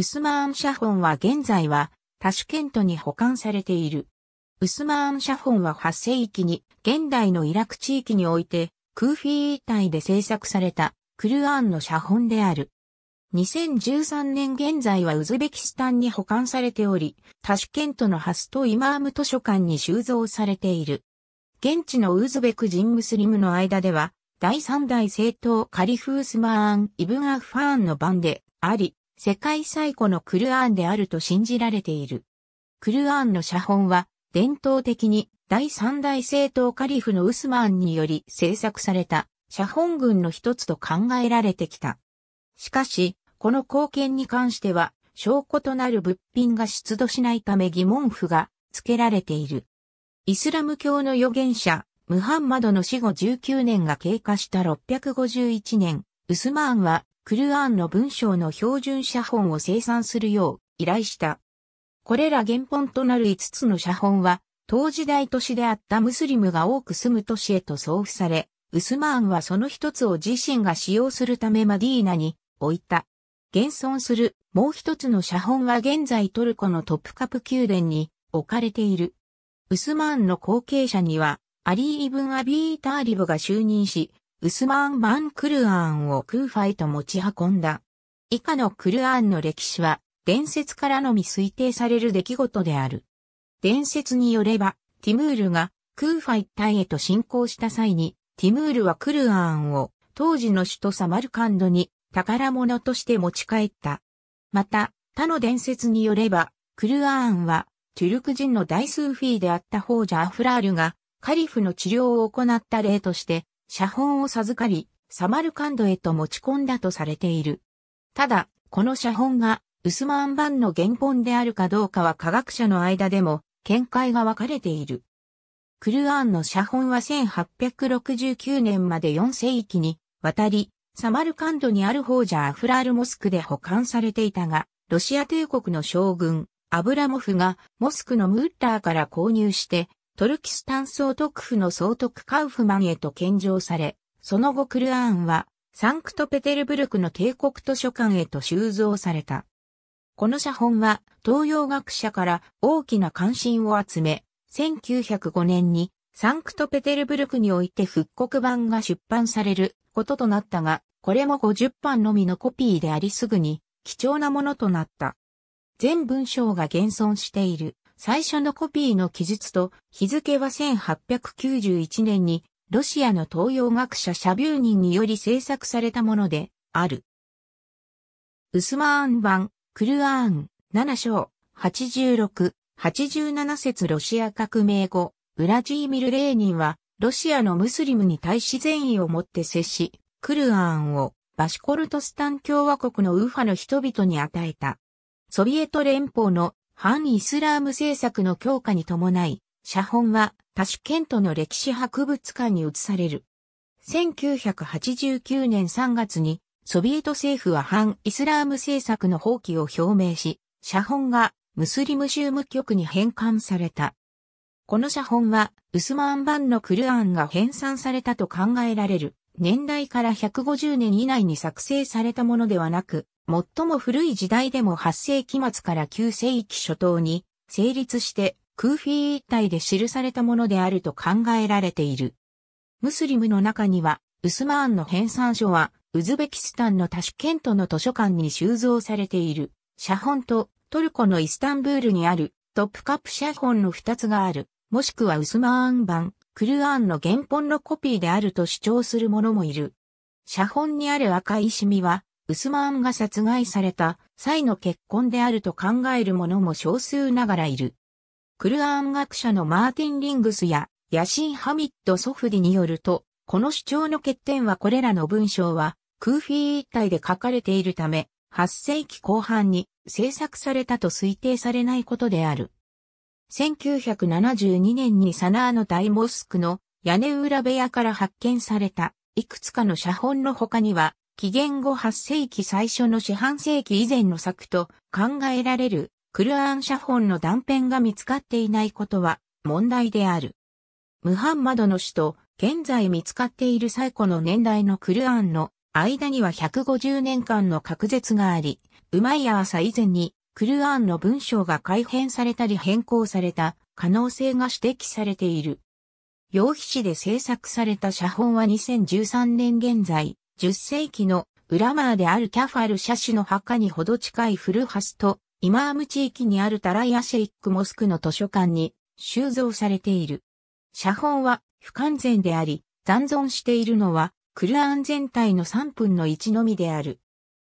ウスマーン写本は現在はタシュケントに保管されている。ウスマーン写本は8世紀に現代のイラク地域においてクーフィー隊で制作されたクルアーンの写本である。2013年現在はウズベキスタンに保管されており、タシュケントのハストイマーム図書館に収蔵されている。現地のウズベク人ムスリムの間では、第三代政党カリフースマーン・イブン・アファーンの番であり、世界最古のクルアーンであると信じられている。クルアーンの写本は、伝統的に第三大政党カリフのウスマンにより制作された写本群の一つと考えられてきた。しかし、この貢献に関しては、証拠となる物品が出土しないため疑問符が付けられている。イスラム教の預言者、ムハンマドの死後19年が経過した651年、ウスマーンはクルアンの文章の標準写本を生産するよう依頼した。これら原本となる5つの写本は、当時代都市であったムスリムが多く住む都市へと送付され、ウスマーンはその一つを自身が使用するためマディーナに置いた。現存するもう一つの写本は現在トルコのトップカプ宮殿に置かれている。ウスマーンの後継者には、アリー・イブン・アビー・ターリブが就任し、ウスマーン・マン・クルアーンをクーファイと持ち運んだ。以下のクルアーンの歴史は、伝説からのみ推定される出来事である。伝説によれば、ティムールがクーファイ隊へと進行した際に、ティムールはクルアーンを当時の首都サマルカンドに宝物として持ち帰った。また、他の伝説によれば、クルアーンは、トゥルク人の大ーフィーであったジャアフラールが、カリフの治療を行った例として、写本を授かり、サマルカンドへと持ち込んだとされている。ただ、この写本がウスマン版の原本であるかどうかは科学者の間でも見解が分かれている。クルアーンの写本は1869年まで4世紀に渡り、サマルカンドにある法ーアフラールモスクで保管されていたが、ロシア帝国の将軍、アブラモフがモスクのムッラーから購入してトルキスタン総督府の総督カウフマンへと献上され、その後クルアーンはサンクトペテルブルクの帝国図書館へと収蔵された。この写本は東洋学者から大きな関心を集め、1905年にサンクトペテルブルクにおいて復刻版が出版されることとなったが、これも50版のみのコピーでありすぐに貴重なものとなった。全文章が現存している。最初のコピーの記述と日付は1891年にロシアの東洋学者シャビューニンにより制作されたものである。ウスマーン版、クルアーン、7章、86、87節ロシア革命後、ウラジーミル・レーニンは、ロシアのムスリムに対し善意を持って接し、クルアーンをバシコルトスタン共和国のウーファの人々に与えた。ソビエト連邦の反イスラーム政策の強化に伴い、写本はタシュケントの歴史博物館に移される。1989年3月にソビエト政府は反イスラーム政策の放棄を表明し、写本がムスリム州務局に返還された。この写本はウスマン版のクルアンが編纂されたと考えられる年代から150年以内に作成されたものではなく、最も古い時代でも8世紀末から9世紀初頭に成立してクーフィー一帯で記されたものであると考えられている。ムスリムの中には、ウスマーンの編纂書は、ウズベキスタンのタシュケントの図書館に収蔵されている、写本とトルコのイスタンブールにあるトップカップ写本の2つがある、もしくはウスマーン版、クルアーンの原本のコピーであると主張する者もいる。写本にある赤いシミは、ウスマーンが殺害された際の結婚であると考える者も少数ながらいる。クルアーン学者のマーティン・リングスやヤシン・ハミッド・ソフディによると、この主張の欠点はこれらの文章はクーフィー一体で書かれているため、8世紀後半に制作されたと推定されないことである。1972年にサナーの大モスクの屋根裏部屋から発見されたいくつかの写本の他には紀元後8世紀最初の四半世紀以前の作と考えられるクルアン写本の断片が見つかっていないことは問題である。ムハンマドの首都、現在見つかっている最古の年代のクルアンの間には150年間の隔絶があり、ウマイヤ朝以前にクルアンの文章が改変されたり変更された可能性が指摘されている。楊妃で制作された写本は2013年現在、10世紀のウラマーであるキャファルシャシの墓にほど近いフルハスとイマーム地域にあるタライアシェイックモスクの図書館に収蔵されている。写本は不完全であり、残存しているのはクルアン全体の3分の1のみである。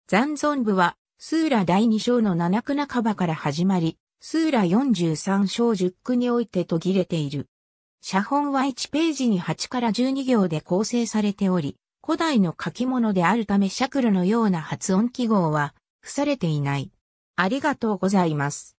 残存部はスーラ第2章の7区半ばから始まり、スーラ43章10区において途切れている。写本は1ページに8から12行で構成されており、古代の書き物であるためシャクルのような発音記号は付されていない。ありがとうございます。